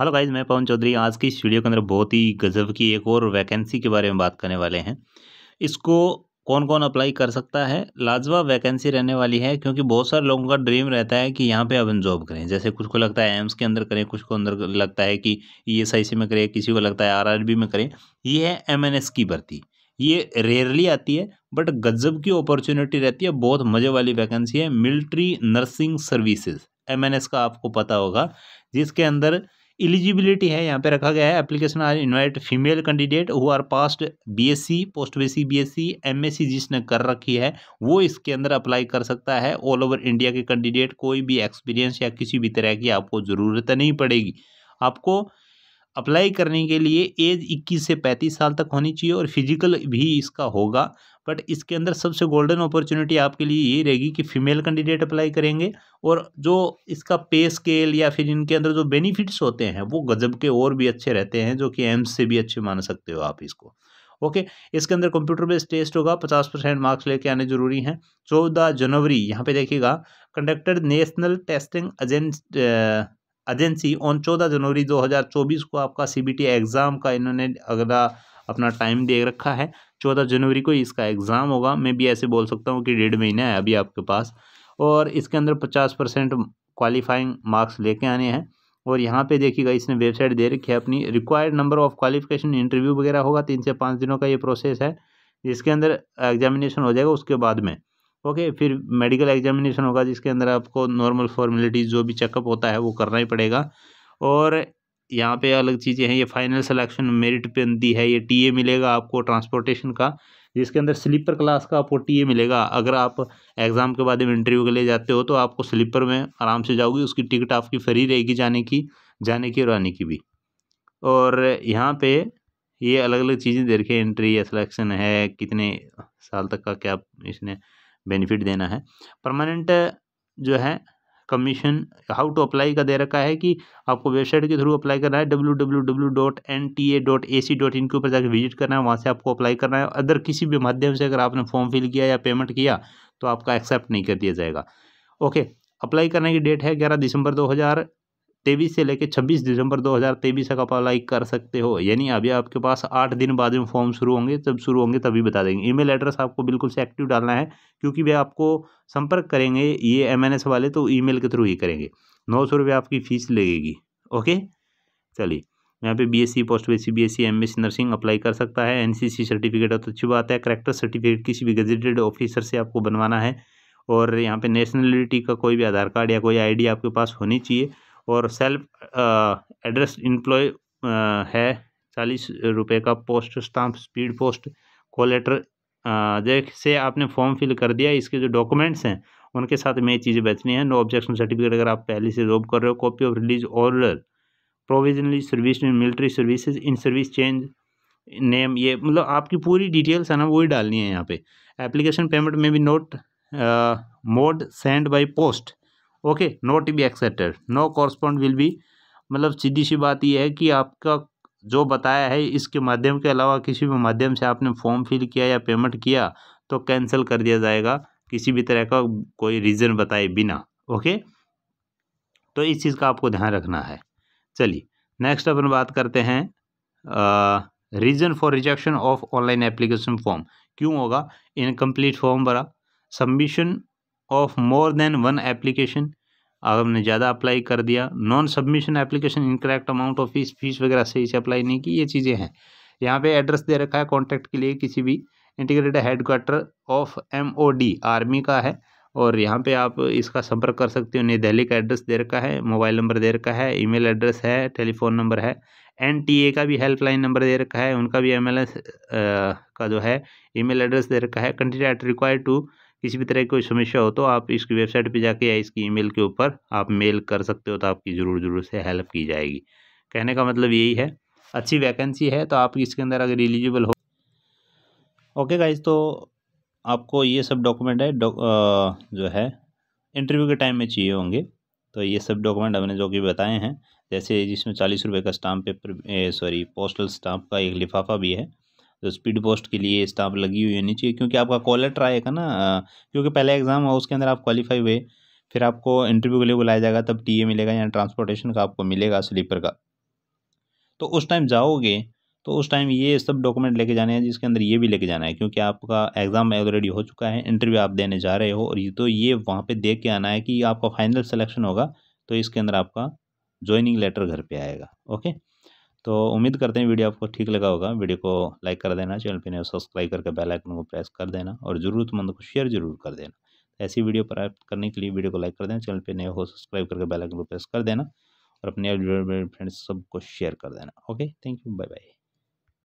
hello guys मैं पवन चौधरी आज की इस वीडियो के अंदर बहुत ही गजब की एक और वैकेंसी के बारे में बात करने वाले हैं इसको कौन कौन अप्लाई कर सकता है लाजवाब वैकेंसी रहने वाली है क्योंकि बहुत सारे लोगों का ड्रीम रहता है कि यहाँ पे अपन जॉब करें जैसे कुछ को लगता है एम्स के अंदर करें कुछ को अंदर लगता है कि ई में करें किसी को लगता है आर में करें ये है एम की भर्ती ये रेयरली आती है बट गजब की अपॉर्चुनिटी रहती है बहुत मज़े वाली वैकेंसी है मिलिट्री नर्सिंग सर्विसेज एमएनएस का आपको पता होगा जिसके अंदर एलिजिबिलिटी है यहाँ पे रखा गया है application are invite female candidate who are passed BSc post BSc BSc MSc जिसने कर रखी है वो इसके अंदर अप्लाई कर सकता है ऑल ओवर इंडिया के कैंडिडेट कोई भी एक्सपीरियंस या किसी भी तरह की आपको ज़रूरत नहीं पड़ेगी आपको अप्लाई करने के लिए एज 21 से 35 साल तक होनी चाहिए और फिजिकल भी इसका होगा बट इसके अंदर सबसे गोल्डन अपॉर्चुनिटी आपके लिए ये रहेगी कि फीमेल कैंडिडेट अप्लाई करेंगे और जो इसका पे स्केल या फिर इनके अंदर जो बेनिफिट्स होते हैं वो गजब के और भी अच्छे रहते हैं जो कि एम्स से भी अच्छे मान सकते हो आप इसको ओके okay, इसके अंदर कंप्यूटर बेस्ड टेस्ट होगा पचास परसेंट मार्क्स लेके आने जरूरी हैं चौदह जनवरी यहाँ पे देखिएगा conductor national testing agent agency on चौदह जनवरी 2024 को आपका सीबीटी एग्ज़ाम का इन्होंने अगला अपना टाइम दे रखा है चौदह जनवरी को इसका एग्ज़ाम होगा मैं भी ऐसे बोल सकता हूँ कि डेढ़ महीना है अभी आपके पास और इसके अंदर पचास परसेंट क्वालिफाइंग मार्क्स लेके आने हैं और यहाँ पे देखिएगा इसने वेबसाइट दे रखी है अपनी required number of qualification interview वगैरह होगा तीन से पाँच दिनों का ये प्रोसेस है जिसके अंदर एग्जामिनेशन हो जाएगा उसके बाद में ओके फिर मेडिकल एग्जामिनेशन होगा जिसके अंदर आपको नॉर्मल फॉर्मेलिटीज़ जो भी चेकअप होता है वो करना ही पड़ेगा और यहाँ पे अलग चीज़ें हैं ये फाइनल सिलेक्शन मेरिट पे दी है ये टीए मिलेगा आपको ट्रांसपोर्टेशन का जिसके अंदर स्लीपर क्लास का आपको टीए मिलेगा अगर आप एग्ज़ाम के बाद में इंटरव्यू के लिए जाते हो तो आपको स्लीपर में आराम से जाओगी उसकी टिकट आपकी फ्री रहेगी जाने की जाने की और आने की भी और यहाँ पे ये अलग अलग चीज़ें देखें एंट्री या सिलेक्शन है कितने साल तक का क्या इसने बेनिफिट देना है परमानेंट जो है कमीशन हाउ टू अप्लाई का दे रखा है कि आपको वेबसाइट के थ्रू अप्लाई करना है W W W dot N T A dot A C dot in के ऊपर जाकर विजिट करना है वहाँ से आपको अप्लाई करना है अदर किसी भी माध्यम से अगर आपने फॉर्म फिल किया या पेमेंट किया तो आपका एक्सेप्ट नहीं कर दिया जाएगा ओके अप्लाई करने की डेट है ग्यारह दिसंबर दो हज़ार तेईस से लेकर छब्बीस दिसंबर 2023 तक आप अप्लाई कर सकते हो यानी अभी आपके पास आठ दिन बाद में फॉर्म शुरू होंगे जब शुरू होंगे तभी बता देंगे ईमेल एड्रेस आपको बिल्कुल से एक्टिव डालना है क्योंकि वे आपको संपर्क करेंगे ये एमएनएस वाले तो ईमेल के थ्रू ही करेंगे नौ सौ रुपये आपकी फ़ीस लगेगी ओके चलिए यहाँ पे सी post basic BSc MSc nursing apply कर सकता है सी सर्टिफिकेट तो अच्छी बात है करेक्टर सर्टिफिकेट किसी भी गजेटेड ऑफिसर से आपको बनवाना है और यहाँ पे नेशनलिटी का कोई भी आधार कार्ड या कोई आईडी आपके पास होनी चाहिए और सेल्फ एड्रेस इम्प्लॉय है चालीस रुपये का पोस्ट स्टाम्प स्पीड पोस्ट कोलेटर जैसे आपने फॉर्म फिल कर दिया इसके जो डॉक्यूमेंट्स हैं उनके साथ में ये चीज़ें बेचनी है नो ऑब्जेक्शन सर्टिफिकेट अगर आप पहले से जॉब कर रहे हो copy of release order provisionally service में military services in service change name ये मतलब आपकी पूरी डिटेल्स है ना वही डालनी है यहाँ पे एप्लीकेशन पेमेंट में भी note mode send by post okay not be accepted no correspond will be मतलब सीधी सी बात यह है कि आपका जो बताया है इसके माध्यम के अलावा किसी भी माध्यम से आपने फॉर्म फिल किया या पेमेंट किया तो कैंसिल कर दिया जाएगा किसी भी तरह का कोई रीज़न बताए बिना ओके तो इस चीज़ का आपको ध्यान रखना है चलिए नेक्स्ट अपन बात करते हैं reason for rejection of online application form क्यों होगा इनकम्प्लीट फॉर्म भरा submission of more than one application अगर हमने ज़्यादा अप्लाई कर दिया non submission application incorrect amount of fees fees वगैरह सही से अप्लाई नहीं की ये चीज़ें हैं यहाँ पे एड्रेस दे रखा है कॉन्टैक्ट के लिए किसी भी integrated headquarter of M O D army का है और यहाँ पे आप इसका संपर्क कर सकते हो नई दिल्ली का एड्रेस दे रखा है मोबाइल नंबर दे रखा है मेल एड्रेस है टेलीफोन नंबर है एन टी ए का भी हेल्पलाइन नंबर दे रखा है उनका भी एम एल एस का जो है मेल एड्रेस दे रखा है कंट्री एट रिक्वायर टू किसी भी तरह की कोई समस्या हो तो आप इसकी वेबसाइट पे जाके या इसकी ईमेल के ऊपर आप मेल कर सकते हो तो आपकी ज़रूर ज़रूर से हेल्प की जाएगी कहने का मतलब यही है अच्छी वैकेंसी है तो आप इसके अंदर अगर एलिजिबल हो ओके गाइज तो आपको ये सब डॉक्यूमेंट है डौ, आ, जो है इंटरव्यू के टाइम में चाहिए होंगे तो ये सब डॉक्यूमेंट हमने जो कि बताए हैं जैसे जिसमें चालीस रुपये का stamp paper sorry postal stamp का एक लिफाफा भी है जो स्पीड पोस्ट के लिए स्टाफ लगी हुई होनी चाहिए क्योंकि आपका कॉलर ट्राई है ना क्योंकि पहला एग्ज़ाम हो उसके अंदर आप क्वालिफाई हुए फिर आपको इंटरव्यू के लिए बुलाया जाएगा तब टीए मिलेगा या ट्रांसपोर्टेशन का आपको मिलेगा स्लीपर का तो उस टाइम जाओगे तो उस टाइम ये सब डॉक्यूमेंट लेके जाने हैं जिसके अंदर ये भी लेके जाना है क्योंकि आपका एग्ज़ाम ऑलरेडी हो चुका है इंटरव्यू आप देने जा रहे हो और ये तो ये वहाँ पे देख के आना है कि आपका फाइनल सिलेक्शन होगा तो इसके अंदर आपका ज्वाइनिंग लेटर घर पे आएगा ओके तो उम्मीद करते हैं वीडियो आपको ठीक लगा होगा वीडियो को लाइक कर देना चैनल पर नहीं सब्सक्राइब करके बेल आइकन को प्रेस कर देना और ज़रूरतमंद को शेयर जरूर कर देना तो ऐसी वीडियो प्राप्त करने के लिए वीडियो को लाइक कर देना चैनल पर नए हो सब्सक्राइब करके बेल आइकन को प्रेस कर देना और अपने फ्रेंड्स सबको शेयर कर देना okay thank you bye bye